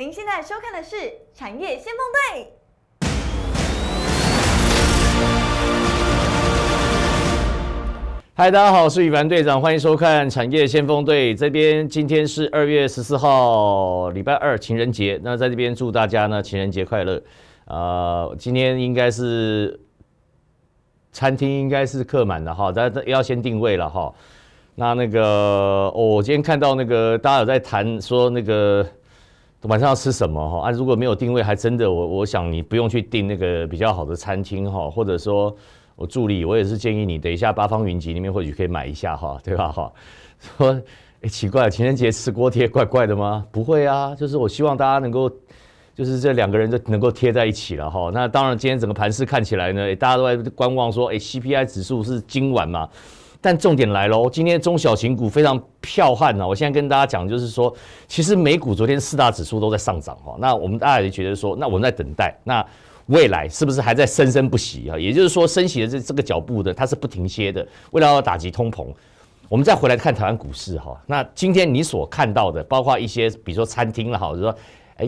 您现在收看的是《产业先锋队》。嗨，大家好，我是羽凡队长，欢迎收看《产业先锋队》。这边今天是二月十四号，礼拜二，情人节。那在这边祝大家呢，情人节快乐。呃，今天应该是餐厅应该是客满了哈，大家要先定位了哈。那那个，哦，我今天看到那个大家有在谈说那个。晚上要吃什么哈？啊，如果没有定位，还真的我我想你不用去订那个比较好的餐厅哈，或者说我助理我也是建议你等一下八方云集那边或许可以买一下哈，对吧哈？说哎奇怪，情人节吃锅贴怪怪的吗？不会啊，就是我希望大家能够，就是这两个人就能够贴在一起了哈。那当然今天整个盘市看起来呢，大家都在观望说，哎 CPI 指数是今晚吗？但重点来喽！今天中小型股非常彪悍呢。我现在跟大家讲，就是说，其实美股昨天四大指数都在上涨哈。那我们大家也觉得说，那我们在等待，那未来是不是还在生生不息啊？也就是说，升息的这这个脚步的，它是不停歇的。为了要打击通膨，我们再回来看台湾股市哈。那今天你所看到的，包括一些比如说餐厅了哈，就说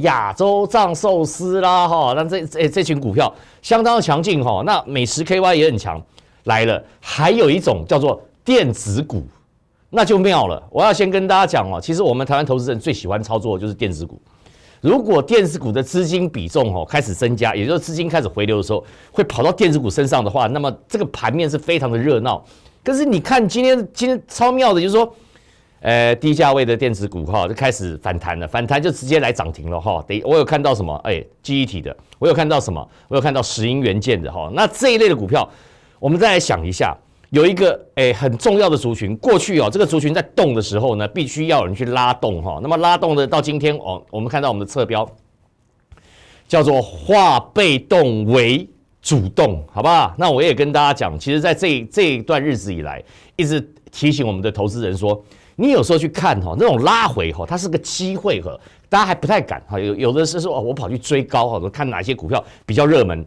亚洲藏寿司啦哈，那这这这群股票相当的强劲哈。那美食 KY 也很强。来了，还有一种叫做电子股，那就妙了。我要先跟大家讲哦，其实我们台湾投资人最喜欢操作的就是电子股。如果电子股的资金比重哦开始增加，也就是资金开始回流的时候，会跑到电子股身上的话，那么这个盘面是非常的热闹。可是你看今天，今天超妙的，就是说，呃，低价位的电子股哈就开始反弹了，反弹就直接来涨停了哈。等我有看到什么？哎，记忆体的，我有看到什么？我有看到石英元件的哈。那这一类的股票。我们再来想一下，有一个诶很重要的族群，过去哦，这个族群在动的时候呢，必须要有人去拉动哈。那么拉动的到今天哦，我们看到我们的侧标叫做化被动为主动，好不好？那我也跟大家讲，其实在这这一段日子以来，一直提醒我们的投资人说，你有时候去看哈，那种拉回哈，它是个机会哈，大家还不太敢哈，有有的是说我跑去追高哈，看哪些股票比较热门。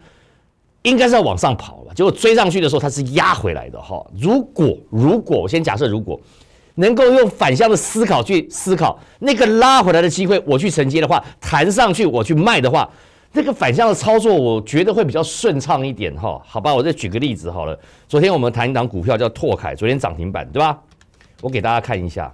应该是要往上跑了，结果追上去的时候，它是压回来的哈。如果如果我先假设，如果能够用反向的思考去思考那个拉回来的机会，我去承接的话，弹上去我去卖的话，那个反向的操作，我觉得会比较顺畅一点哈。好吧，我再举个例子好了。昨天我们谈一档股票叫拓凯，昨天涨停板对吧？我给大家看一下，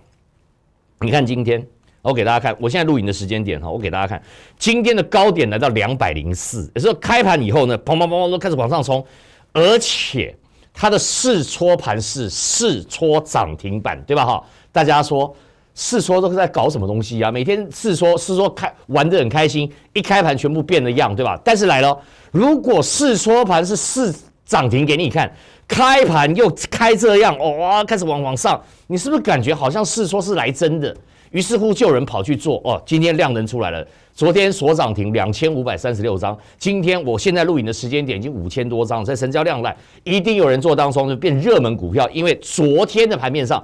你看今天。我给大家看，我现在录影的时间点哈，我给大家看今天的高点来到两百零四，也是说开盘以后呢，砰砰砰砰都开始往上冲，而且它的试搓盘是试搓涨停板，对吧？哈，大家说试搓都是在搞什么东西呀？每天试搓是说开玩得很开心，一开盘全部变了样，对吧？但是来了，如果试搓盘是试涨停给你看，开盘又开这样，哇，开始往往上，你是不是感觉好像试搓是来真的？于是乎，就有人跑去做哦。今天量能出来了，昨天所涨停两千五百三十六张，今天我现在录影的时间点已经五千多张，在成交量来，一定有人做当中就变热门股票。因为昨天的盘面上，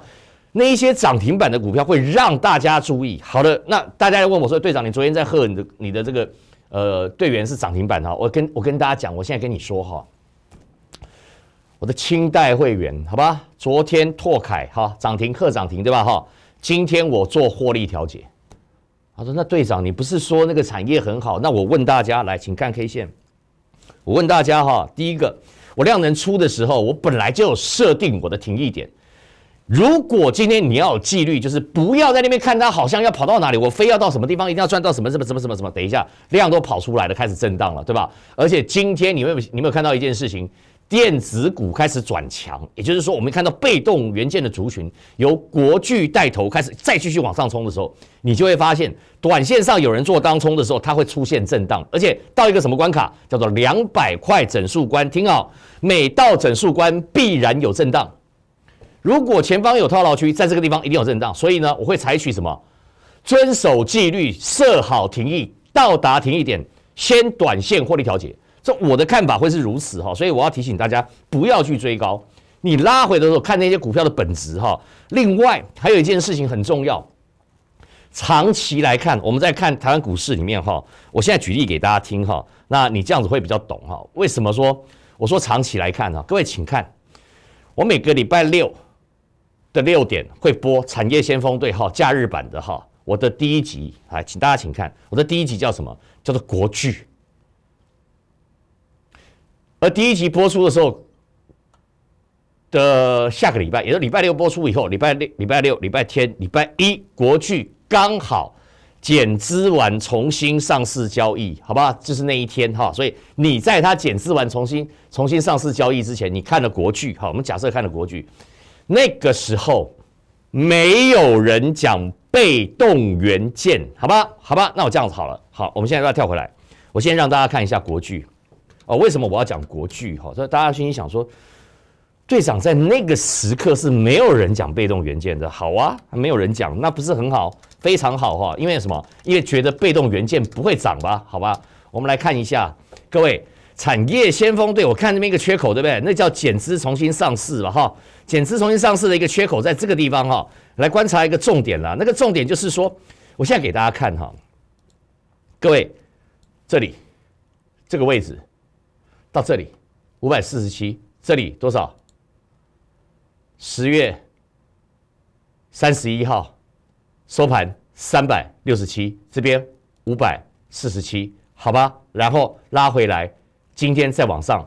那一些涨停板的股票会让大家注意。好的，那大家要问我说：“队长，你昨天在喝你的你的这个呃队员是涨停板啊？”我跟我跟大家讲，我现在跟你说哈，我的清代会员好吧？昨天拓凯哈涨停，喝涨停对吧？哈。今天我做获利调节，他说：“那队长，你不是说那个产业很好？那我问大家来，请看 K 线。我问大家哈，第一个，我量能出的时候，我本来就有设定我的停一点。如果今天你要有纪律，就是不要在那边看它好像要跑到哪里，我非要到什么地方，一定要赚到什么什么什么什么什么。等一下，量都跑出来了，开始震荡了，对吧？而且今天你们有你没有看到一件事情？”电子股开始转强，也就是说，我们看到被动元件的族群由国巨带头开始再继续往上冲的时候，你就会发现，短线上有人做当冲的时候，它会出现震荡，而且到一个什么关卡，叫做两百块整数关。听好，每到整数关必然有震荡。如果前方有套牢区，在这个地方一定有震荡。所以呢，我会采取什么？遵守纪律，设好停益，到达停益点先短线获利调节。这我的看法会是如此哈，所以我要提醒大家不要去追高，你拉回的时候看那些股票的本质哈。另外还有一件事情很重要，长期来看，我们在看台湾股市里面哈，我现在举例给大家听哈，那你这样子会比较懂哈。为什么说我说长期来看呢？各位请看，我每个礼拜六的六点会播《产业先锋队》哈，假日版的哈，我的第一集啊，请大家请看我的第一集叫什么？叫做国剧。而第一集播出的时候的下个礼拜，也是礼拜六播出以后，礼拜六、礼拜六、礼拜天、礼拜一，国剧刚好减资完，重新上市交易，好吧？就是那一天哈。所以你在它减资完、重新、重新上市交易之前，你看了国剧，好，我们假设看了国剧，那个时候没有人讲被动元件，好吧？好吧，那我这样子好了。好，我们现在要跳回来，我先让大家看一下国剧。哦，为什么我要讲国剧？哈，所以大家心里想说，队长在那个时刻是没有人讲被动元件的。好啊，没有人讲，那不是很好？非常好哈，因为什么？因为觉得被动元件不会涨吧？好吧，我们来看一下，各位产业先锋队，我看这边一个缺口，对不对？那叫减资重新上市了哈，减资重新上市的一个缺口在这个地方哈。来观察一个重点了，那个重点就是说，我现在给大家看哈，各位这里这个位置。到这里，五百四十七。这里多少？十月三十一号收盘三百六十七。这边五百四十七，好吧。然后拉回来，今天再往上。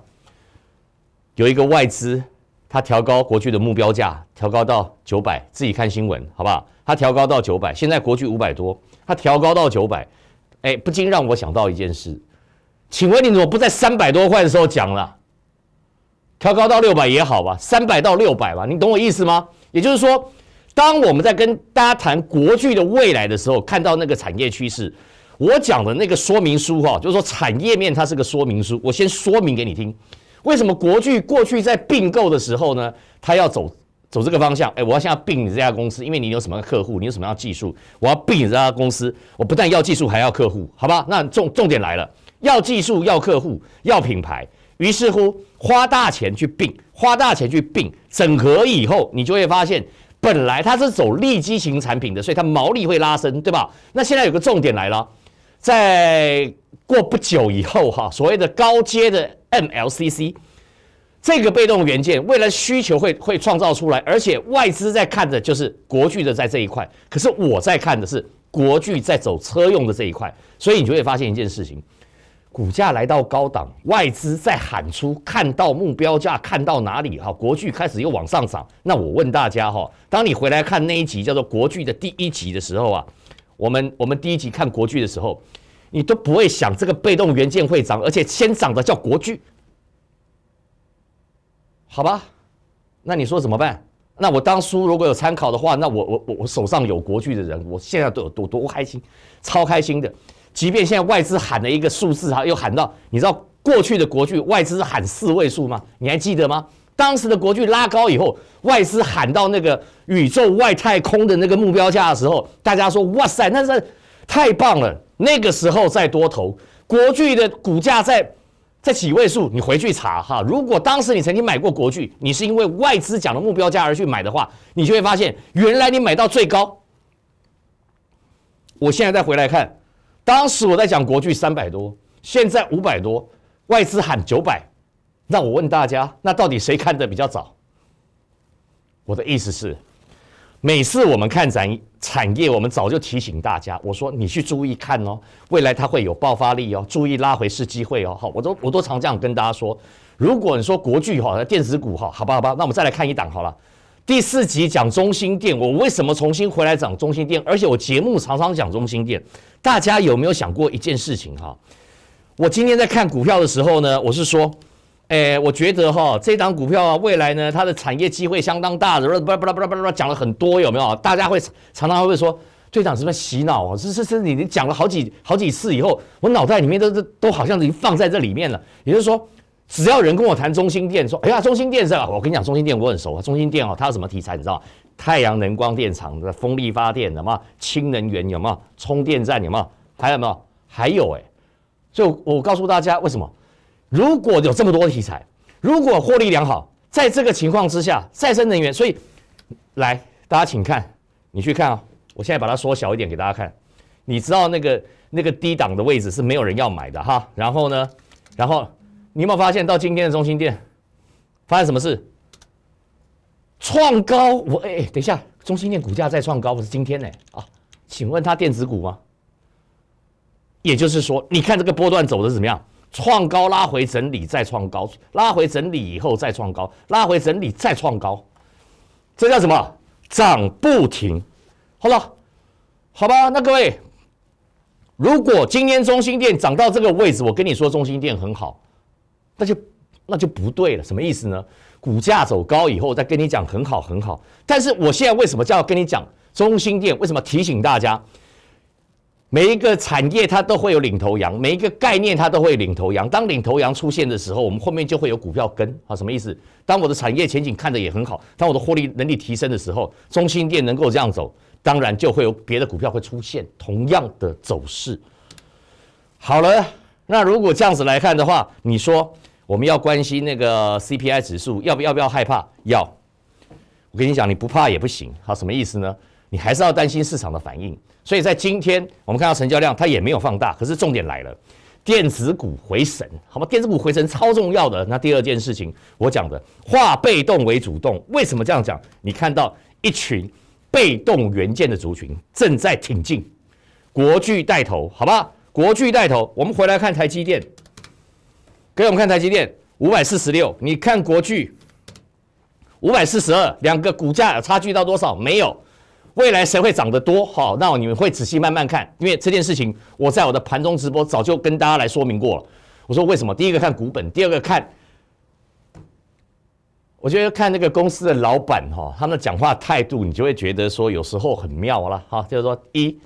有一个外资，它调高国巨的目标价，调高到九百。自己看新闻，好不好？它调高到九百。现在国剧五百多，它调高到九百，哎，不禁让我想到一件事。请问你，怎么不在三百多块的时候讲了，调高到六百也好吧，三百到六百吧，你懂我意思吗？也就是说，当我们在跟大家谈国巨的未来的时候，看到那个产业趋势，我讲的那个说明书哈，就是说产业面它是个说明书。我先说明给你听，为什么国巨过去在并购的时候呢，它要走走这个方向？哎，我要现在并你这家公司，因为你有什么客户，你有什么样技术，我要并你这家公司，我不但要技术，还要客户，好吧？那重重点来了。要技术，要客户，要品牌，于是乎花大钱去并，花大钱去并整合以后，你就会发现，本来它是走利基型产品的，所以它毛利会拉升，对吧？那现在有个重点来了，在过不久以后哈，所谓的高阶的 MLCC 这个被动元件，未来需求会会创造出来，而且外资在看的就是国巨的在这一块，可是我在看的是国巨在走车用的这一块，所以你就会发现一件事情。股价来到高档，外资在喊出看到目标价，看到哪里？哈，国剧开始又往上涨。那我问大家哈，当你回来看那一集叫做《国剧》的第一集的时候啊，我们我们第一集看《国剧》的时候，你都不会想这个被动元件会涨，而且先涨的叫国剧，好吧？那你说怎么办？那我当初如果有参考的话，那我我我手上有国剧的人，我现在都有多多开心，超开心的。即便现在外资喊了一个数字哈，又喊到你知道过去的国剧外资喊四位数吗？你还记得吗？当时的国剧拉高以后，外资喊到那个宇宙外太空的那个目标价的时候，大家说哇塞，那是太棒了！那个时候在多投国剧的股价在在几位数？你回去查哈。如果当时你曾经买过国剧，你是因为外资讲的目标价而去买的话，你就会发现原来你买到最高。我现在再回来看。当时我在讲国剧三百多，现在五百多，外资喊九百，那我问大家，那到底谁看的比较早？我的意思是，每次我们看展产业，我们早就提醒大家，我说你去注意看哦，未来它会有爆发力哦，注意拉回是机会哦。好，我都我都常这样跟大家说。如果你说国剧哈、电子股哈，好吧好吧，那我们再来看一档好了。第四集讲中心店，我为什么重新回来讲中心店？而且我节目常常讲中心店，大家有没有想过一件事情哈？我今天在看股票的时候呢，我是说，哎，我觉得哈，这档股票啊，未来呢，它的产业机会相当大的，不不啦不不讲了很多，有没有？大家会常常会说队长不是洗脑啊？这这这，你你讲了好几好几次以后，我脑袋里面都都都好像已经放在这里面了，也就是说。只要人跟我谈中心店，说，哎呀，中心店是吧？我跟你讲，中心店我很熟啊。中心店哦，它有什么题材？你知道吗？太阳能光电厂的、风力发电的嘛、氢能源有没有？充电站有没有？还有没有？还有哎，就我告诉大家为什么？如果有这么多题材，如果获利良好，在这个情况之下，再生能源。所以，来，大家请看，你去看啊。我现在把它缩小一点给大家看。你知道那个那个低档的位置是没有人要买的哈。然后呢，然后。你有没有发现到今天的中心店，发生什么事？创高，我哎，等一下，中心店股价再创高，不是今天呢？啊，请问它电子股吗？也就是说，你看这个波段走的怎么样？创高拉回整理，再创高，拉回整理以后再创高，拉回整理再创高，这叫什么？涨不停。好了，好吧，那各位，如果今天中心店涨到这个位置，我跟你说，中心店很好。那就那就不对了，什么意思呢？股价走高以后，再跟你讲很好很好。但是我现在为什么这样跟你讲中心店？为什么提醒大家？每一个产业它都会有领头羊，每一个概念它都会领头羊。当领头羊出现的时候，我们后面就会有股票跟啊，什么意思？当我的产业前景看着也很好，当我的获利能力提升的时候，中心店能够这样走，当然就会有别的股票会出现同样的走势。好了，那如果这样子来看的话，你说。我们要关心那个 CPI 指数，要不要不要害怕？要。我跟你讲，你不怕也不行。好，什么意思呢？你还是要担心市场的反应。所以在今天，我们看到成交量它也没有放大，可是重点来了，电子股回神，好吧？电子股回神超重要的。那第二件事情，我讲的化被动为主动，为什么这样讲？你看到一群被动元件的族群正在挺进，国巨带头，好吧？国巨带头，我们回来看台积电。给我们看台积电五百四十六，你看国巨五百四十二，两个股价差距到多少？没有，未来谁会涨得多？好，那你们会仔细慢慢看，因为这件事情我在我的盘中直播早就跟大家来说明过了。我说为什么？第一个看股本，第二个看，我觉得看那个公司的老板哈，他们讲话态度，你就会觉得说有时候很妙了。哈。就是说一。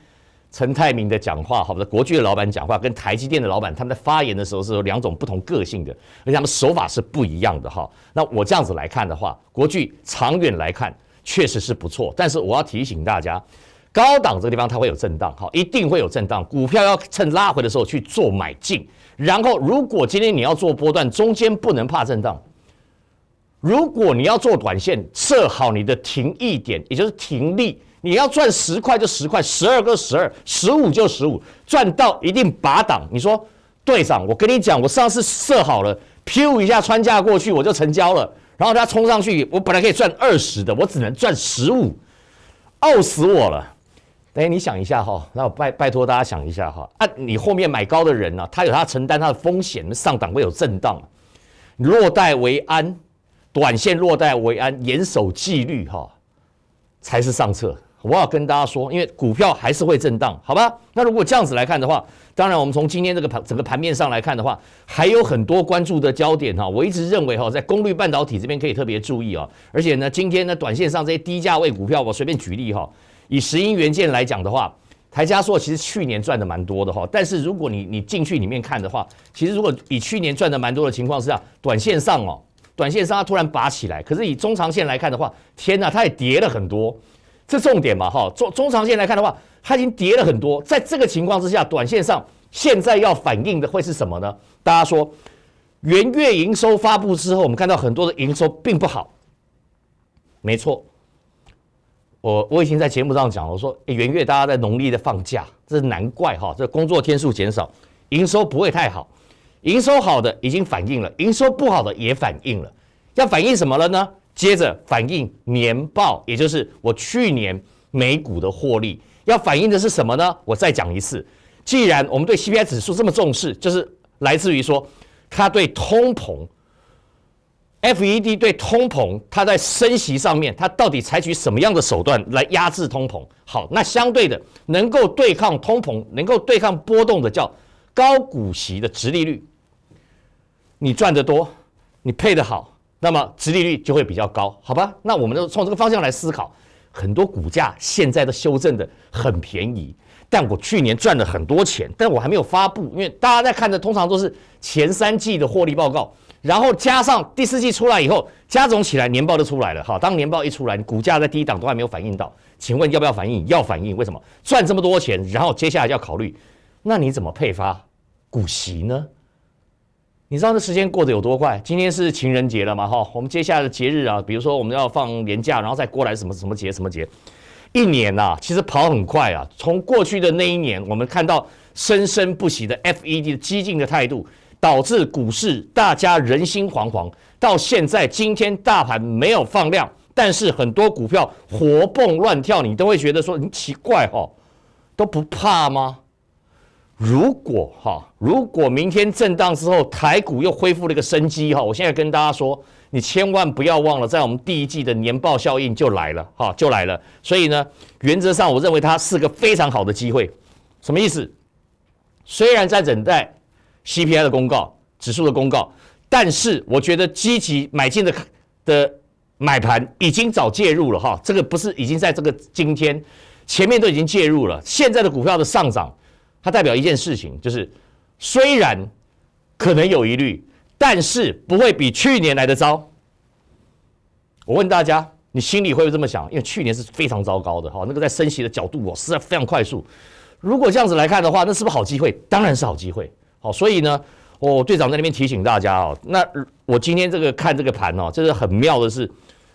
陈泰明的讲话，好的，国巨的老板讲话，跟台积电的老板他们在发言的时候是有两种不同个性的，而且他们手法是不一样的哈。那我这样子来看的话，国巨长远来看确实是不错，但是我要提醒大家，高档这个地方它会有震荡，好，一定会有震荡。股票要趁拉回的时候去做买进，然后如果今天你要做波段，中间不能怕震荡。如果你要做短线，设好你的停一点，也就是停利。你要赚十块就十块，十二就十二，十五就十五，赚到一定把档。你说队长，我跟你讲，我上次设好了，P 一下穿价过去我就成交了，然后他冲上去，我本来可以赚二十的，我只能赚十五，傲死我了。等下你想一下哈，那我拜拜托大家想一下哈，啊，你后面买高的人呢，他有他承担他的风险，上档位有震荡，落袋为安，短线落袋为安，严守纪律哈，才是上策。我要跟大家说，因为股票还是会震荡，好吧？那如果这样子来看的话，当然我们从今天这个盘整个盘面上来看的话，还有很多关注的焦点哈。我一直认为哈，在功率半导体这边可以特别注意啊。而且呢，今天呢，短线上这些低价位股票，我随便举例哈。以石英元件来讲的话，台加硕其实去年赚的蛮多的哈。但是如果你你进去里面看的话，其实如果以去年赚的蛮多的情况之下，短线上哦，短线上它突然拔起来，可是以中长线来看的话，天呐，它也跌了很多。这重点嘛，哈，中中长线来看的话，它已经跌了很多。在这个情况之下，短线上现在要反映的会是什么呢？大家说，元月营收发布之后，我们看到很多的营收并不好。没错，我我已经在节目上讲，了，我说元月大家在农历的放假，这是难怪哈，这工作天数减少，营收不会太好。营收好的已经反映了，营收不好的也反映了，要反映什么了呢？接着反映年报，也就是我去年美股的获利，要反映的是什么呢？我再讲一次，既然我们对 CPI 指数这么重视，就是来自于说，它对通膨，FED 对通膨，它在升息上面，它到底采取什么样的手段来压制通膨？好，那相对的，能够对抗通膨、能够对抗波动的，叫高股息的直利率。你赚的多，你配的好。那么殖利率就会比较高，好吧？那我们就从这个方向来思考。很多股价现在都修正的很便宜，但我去年赚了很多钱，但我还没有发布，因为大家在看的通常都是前三季的获利报告，然后加上第四季出来以后加总起来，年报就出来了。哈，当年报一出来，股价在第一档都还没有反应到。请问要不要反应？要反应？为什么赚这么多钱？然后接下来要考虑，那你怎么配发股息呢？你知道这时间过得有多快？今天是情人节了嘛？哈，我们接下来的节日啊，比如说我们要放年假，然后再过来什么什么节什么节，一年呐，其实跑很快啊。从过去的那一年，我们看到生生不息的 FED 的激进的态度，导致股市大家人心惶惶。到现在今天大盘没有放量，但是很多股票活蹦乱跳，你都会觉得说你奇怪哦，都不怕吗？如果哈，如果明天震荡之后，台股又恢复了一个生机哈，我现在跟大家说，你千万不要忘了，在我们第一季的年报效应就来了哈，就来了。所以呢，原则上我认为它是个非常好的机会。什么意思？虽然在等待 CPI 的公告、指数的公告，但是我觉得积极买进的的买盘已经早介入了哈，这个不是已经在这个今天前面都已经介入了，现在的股票的上涨。它代表一件事情，就是虽然可能有疑虑，但是不会比去年来的糟。我问大家，你心里会不会这么想？因为去年是非常糟糕的，哈，那个在升息的角度，我实在非常快速。如果这样子来看的话，那是不是好机会？当然是好机会，好。所以呢，我队长在那边提醒大家哦，那我今天这个看这个盘哦，这是很妙的是，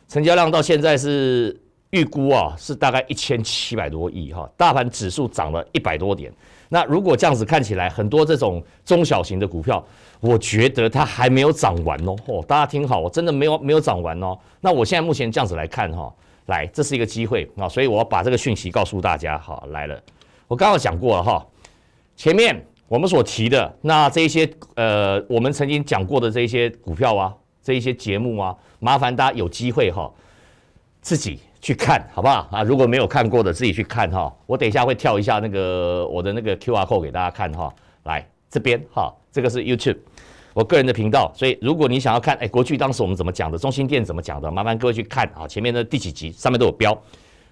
成交量到现在是预估啊，是大概一千七百多亿哈，大盘指数涨了一百多点。那如果这样子看起来，很多这种中小型的股票，我觉得它还没有涨完哦。大家听好，我真的没有没有涨完哦。那我现在目前这样子来看哈，来，这是一个机会啊，所以我要把这个讯息告诉大家哈。来了，我刚刚讲过了哈，前面我们所提的那这些呃，我们曾经讲过的这些股票啊，这一些节目啊，麻烦大家有机会哈，自己。去看好不好啊？如果没有看过的，自己去看哈。我等一下会跳一下那个我的那个 Q R Code 给大家看哈。来这边哈，这个是 YouTube，我个人的频道。所以如果你想要看，哎，国剧当时我们怎么讲的，中心店怎么讲的，麻烦各位去看啊。前面的第几集上面都有标，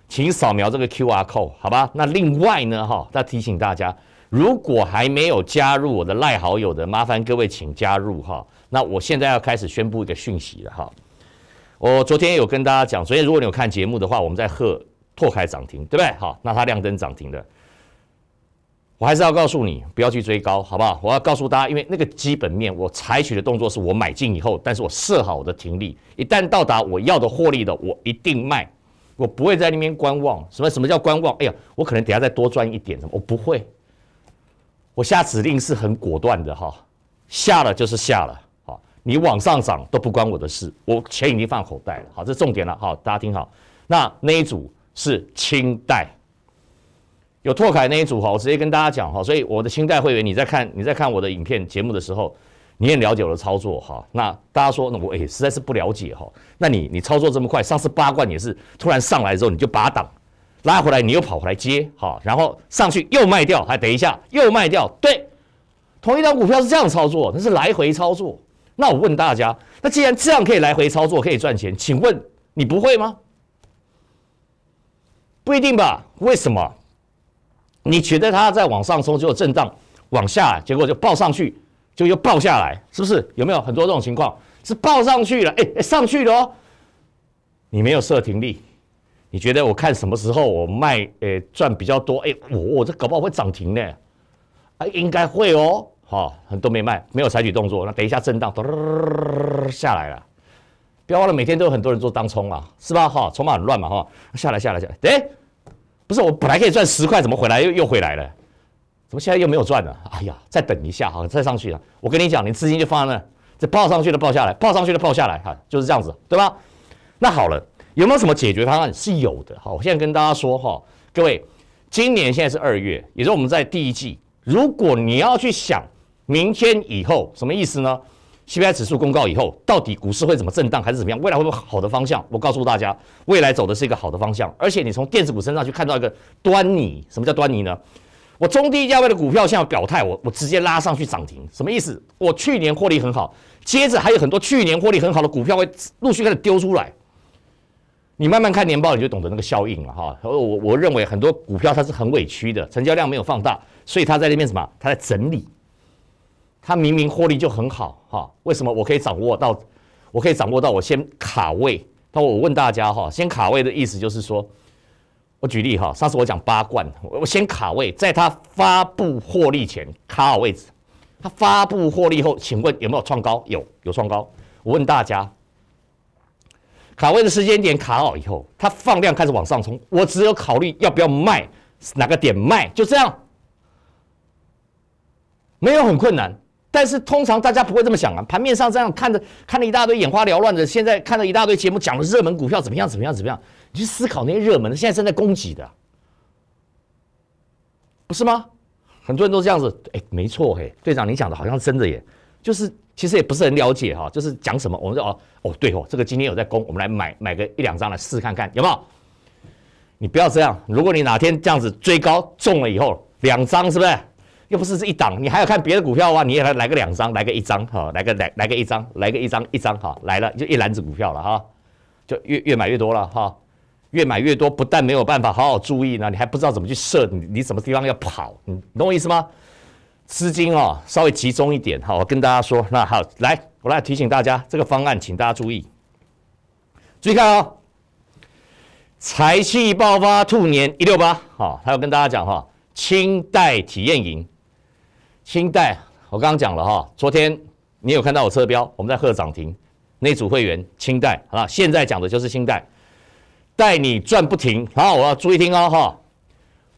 请扫描这个 Q R Code 好吧？那另外呢哈，再提醒大家，如果还没有加入我的赖好友的，麻烦各位请加入哈。那我现在要开始宣布一个讯息了哈。我昨天有跟大家讲，昨天如果你有看节目的话，我们在喝拓开涨停，对不对？好，那它亮灯涨停的，我还是要告诉你，不要去追高，好不好？我要告诉大家，因为那个基本面，我采取的动作是我买进以后，但是我设好我的停利，一旦到达我要的获利的，我一定卖，我不会在那边观望。什么什么叫观望？哎呀，我可能等下再多赚一点什么？我不会，我下指令是很果断的哈，下了就是下了。你往上涨都不关我的事，我钱已经放口袋了。好，这重点了。好，大家听好。那那一组是清代，有拓凯那一组。好，我直接跟大家讲。好，所以我的清代会员，你在看你在看我的影片节目的时候，你也了解我的操作。哈，那大家说，那我哎实在是不了解哈。那你你操作这么快，上次八冠也是突然上来之后你就把档拉回来，你又跑回来接。好，然后上去又卖掉，还等一下又卖掉。对，同一张股票是这样操作，它是来回操作。那我问大家，那既然这样可以来回操作，可以赚钱，请问你不会吗？不一定吧？为什么？你觉得它在往上冲就有震荡，往下结果就爆上去，就又爆下来，是不是？有没有很多这种情况是爆上去了？哎哎，上去了哦。你没有设停力，你觉得我看什么时候我卖诶赚比较多？哎，我我这搞不好会涨停呢？啊，应该会哦。好，很多没卖，没有采取动作。那等一下震荡，咚嘟下来了。不要忘了，每天都有很多人做当冲啊，是吧？哈，筹码很乱嘛，哈，下来下来下来。哎，不是，我本来可以赚十块，怎么回来又又回来了？怎么现在又没有赚呢？哎呀，再等一下哈，再上去了。我跟你讲，你资金就放在那，这报上去的报下来，报上去的报下来，哈，就是这样子，对吧？那好了，有没有什么解决方案是有的？好，我现在跟大家说哈，各位，今年现在是二月，也是我们在第一季。如果你要去想。明天以后什么意思呢？CPI 指数公告以后，到底股市会怎么震荡，还是怎么样？未来会不会好的方向？我告诉大家，未来走的是一个好的方向。而且你从电子股身上去看到一个端倪。什么叫端倪呢？我中低价位的股票向表态，我我直接拉上去涨停，什么意思？我去年获利很好，接着还有很多去年获利很好的股票会陆续开始丢出来。你慢慢看年报，你就懂得那个效应了哈。我我认为很多股票它是很委屈的，成交量没有放大，所以它在那边什么？它在整理。它明明获利就很好哈，为什么我可以掌握到？我可以掌握到我先卡位。那我问大家哈，先卡位的意思就是说，我举例哈，上次我讲八冠，我我先卡位，在它发布获利前卡好位置。它发布获利后，请问有没有创高？有，有创高。我问大家，卡位的时间点卡好以后，它放量开始往上冲，我只有考虑要不要卖，哪个点卖，就这样，没有很困难。但是通常大家不会这么想啊，盘面上这样看着看着一大堆眼花缭乱的，现在看着一大堆节目讲的热门股票怎么样怎么样怎么样，你去思考那些热门的现在正在供给的，不是吗？很多人都这样子，哎，没错，嘿，队长你讲的好像真的耶，就是其实也不是很了解哈，就是讲什么，我们说哦哦对哦，这个今天有在供，我们来买买个一两张来试看看有没有。你不要这样，如果你哪天这样子追高中了以后，两张是不是？又不是这一档，你还要看别的股票的话，你也来来个两张，来个一张，哈，来个来来个一张，来个一张一张，哈，来了就一篮子股票了哈，就越越买越多了哈，越买越多，不但没有办法好好注意呢，你还不知道怎么去设你，你什么地方要跑，你懂我意思吗？资金哦，稍微集中一点，好，我跟大家说，那好，来，我来提醒大家这个方案，请大家注意，注意看哦，财气爆发兔年一六八，好，还要跟大家讲哈，清代体验营。清代，我刚刚讲了哈，昨天你有看到我车标，我们在喝涨停，那组会员清代好了，现在讲的就是清代，带你赚不停，然我要注意听哦哈，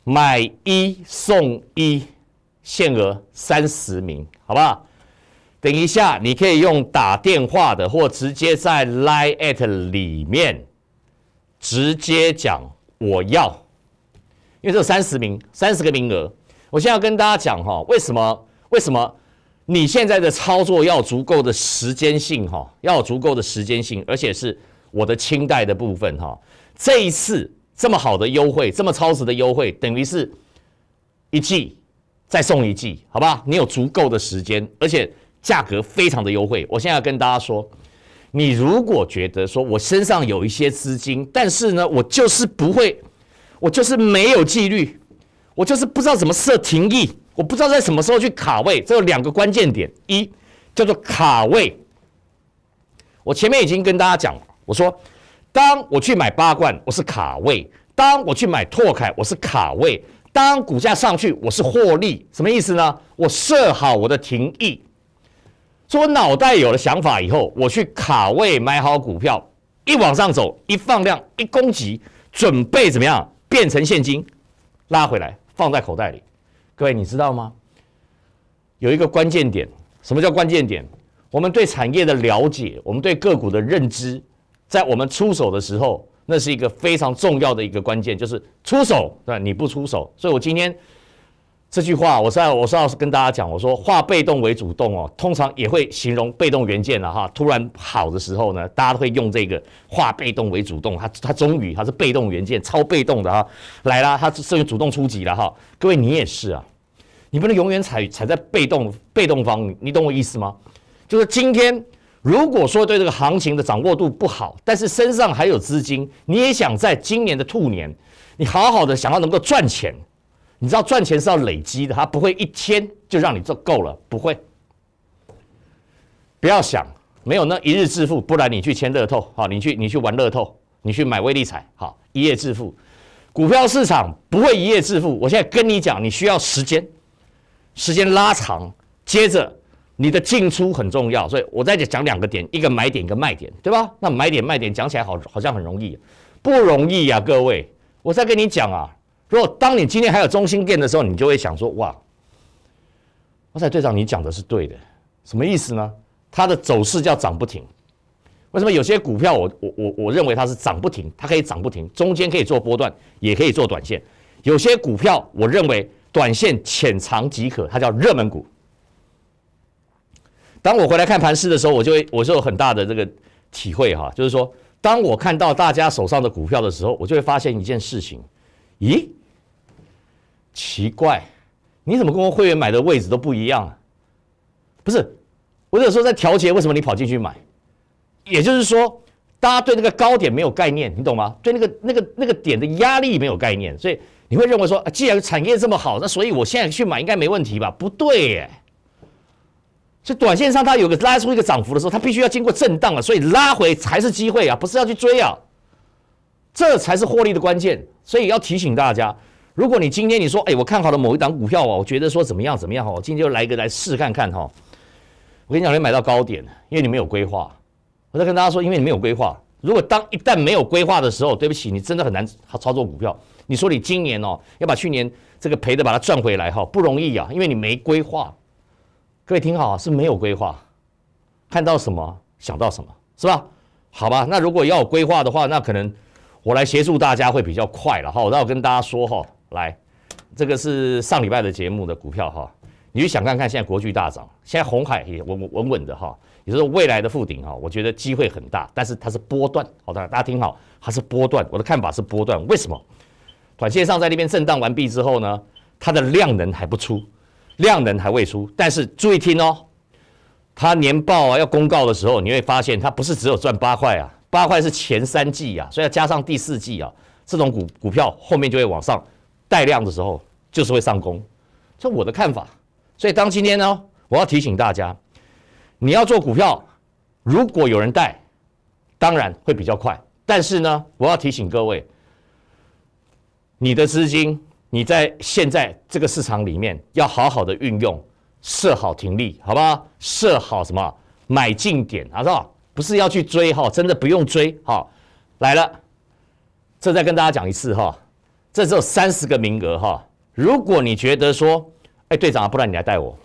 买一送一，限额三十名，好好？等一下你可以用打电话的，或直接在 line at 里面直接讲我要，因为只有三十名，三十个名额。我现在要跟大家讲哈，为什么？为什么你现在的操作要足够的时间性哈？要足够的时间性，而且是我的清代的部分哈。这一次这么好的优惠，这么超值的优惠，等于是一季再送一季，好吧？你有足够的时间，而且价格非常的优惠。我现在要跟大家说，你如果觉得说我身上有一些资金，但是呢，我就是不会，我就是没有纪律。我就是不知道怎么设停役，我不知道在什么时候去卡位。这有两个关键点，一叫做卡位。我前面已经跟大家讲我说当我去买八冠，我是卡位；当我去买拓凯，我是卡位；当股价上去，我是获利。什么意思呢？我设好我的停役，说我脑袋有了想法以后，我去卡位买好股票，一往上走，一放量，一攻击，准备怎么样变成现金，拉回来。放在口袋里，各位你知道吗？有一个关键点，什么叫关键点？我们对产业的了解，我们对个股的认知，在我们出手的时候，那是一个非常重要的一个关键，就是出手，对你不出手，所以我今天。这句话，我再我是要跟大家讲，我说化被动为主动哦，通常也会形容被动元件了哈，突然好的时候呢，大家都会用这个化被动为主动，它它终于它是被动元件超被动的哈，来啦，它是属主动出击了哈，各位你也是啊，你不能永远踩踩在被动被动方，你懂我意思吗？就是今天如果说对这个行情的掌握度不好，但是身上还有资金，你也想在今年的兔年，你好好的想要能够赚钱。你知道赚钱是要累积的，它不会一天就让你做够了，不会。不要想没有那一日致富，不然你去签乐透，好，你去你去玩乐透，你去买微利彩，好，一夜致富。股票市场不会一夜致富，我现在跟你讲，你需要时间，时间拉长，接着你的进出很重要，所以我再讲两个点，一个买点，一个卖点，对吧？那买点卖点讲起来好好像很容易，不容易呀，各位，我再跟你讲啊。如果当你今天还有中心店的时候，你就会想说：“哇，哇塞，队长，你讲的是对的。”什么意思呢？它的走势叫涨不停。为什么有些股票我我我我认为它是涨不停，它可以涨不停，中间可以做波段，也可以做短线。有些股票我认为短线浅尝即可，它叫热门股。当我回来看盘市的时候，我就会我就有很大的这个体会哈，就是说，当我看到大家手上的股票的时候，我就会发现一件事情，咦？奇怪，你怎么跟我会员买的位置都不一样啊？不是，我有时候在调节，为什么你跑进去买？也就是说，大家对那个高点没有概念，你懂吗？对那个那个那个点的压力没有概念，所以你会认为说，既然产业这么好，那所以我现在去买应该没问题吧？不对耶。所以短线上它有个拉出一个涨幅的时候，它必须要经过震荡了，所以拉回才是机会啊，不是要去追啊，这才是获利的关键。所以要提醒大家。如果你今天你说，哎，我看好了某一档股票哦，我觉得说怎么样怎么样哦，我今天就来一个来试看看哈。我跟你讲，你买到高点因为你没有规划。我在跟大家说，因为你没有规划。如果当一旦没有规划的时候，对不起，你真的很难操操作股票。你说你今年哦，要把去年这个赔的把它赚回来哈，不容易啊，因为你没规划。各位听好，是没有规划。看到什么想到什么，是吧？好吧，那如果要有规划的话，那可能我来协助大家会比较快了哈。那我跟大家说哈。来，这个是上礼拜的节目的股票哈，你去想看看，现在国巨大涨，现在红海也稳稳稳的哈，也就是未来的附顶哈，我觉得机会很大，但是它是波段，好，的，大家听好，它是波段，我的看法是波段，为什么？短线上在那边震荡完毕之后呢，它的量能还不出，量能还未出，但是注意听哦，它年报啊要公告的时候，你会发现它不是只有赚八块啊，八块是前三季啊，所以要加上第四季啊，这种股股票后面就会往上。带量的时候就是会上攻，这我的看法。所以当今天呢，我要提醒大家，你要做股票，如果有人带，当然会比较快。但是呢，我要提醒各位，你的资金你在现在这个市场里面要好好的运用，设好停利，好吧？设好什么买进点，好不好？不是要去追哈，真的不用追哈。来了，这再跟大家讲一次哈。这只有三十个名额哈！如果你觉得说，哎，队长啊，不然你来带我。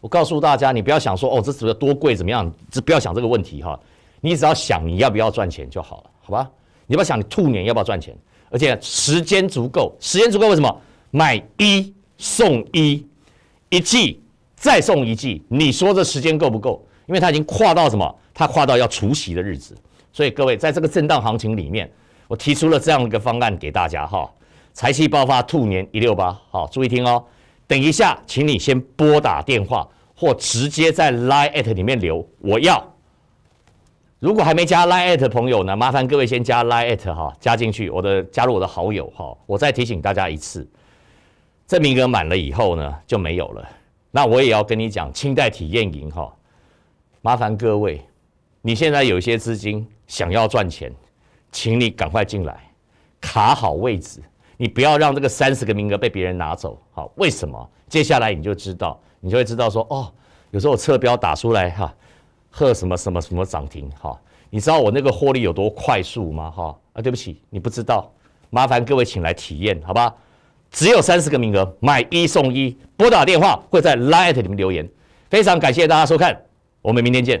我告诉大家，你不要想说哦，这指标多贵怎么样？这不要想这个问题哈。你只要想你要不要赚钱就好了，好吧？你不要想你兔年要不要赚钱，而且时间足够，时间足够为什么？买一送一，一季再送一季，你说这时间够不够？因为它已经跨到什么？它跨到要除夕的日子，所以各位在这个震荡行情里面。我提出了这样一个方案给大家哈，财气爆发兔年一六八，好注意听哦。等一下，请你先拨打电话或直接在 line at 里面留，我要。如果还没加 line at 朋友呢，麻烦各位先加 line at 哈，加进去我的加入我的好友哈。我再提醒大家一次，这名额满了以后呢就没有了。那我也要跟你讲，清代体验营哈，麻烦各位，你现在有一些资金想要赚钱。请你赶快进来，卡好位置，你不要让这个三十个名额被别人拿走。好，为什么？接下来你就知道，你就会知道说，哦，有时候我测标打出来哈，贺什么什么什么涨停，哈，你知道我那个获利有多快速吗？哈，啊，对不起，你不知道，麻烦各位请来体验，好吧？只有三十个名额，买一送一，拨打电话会在 l i h e 里面留言。非常感谢大家收看，我们明天见。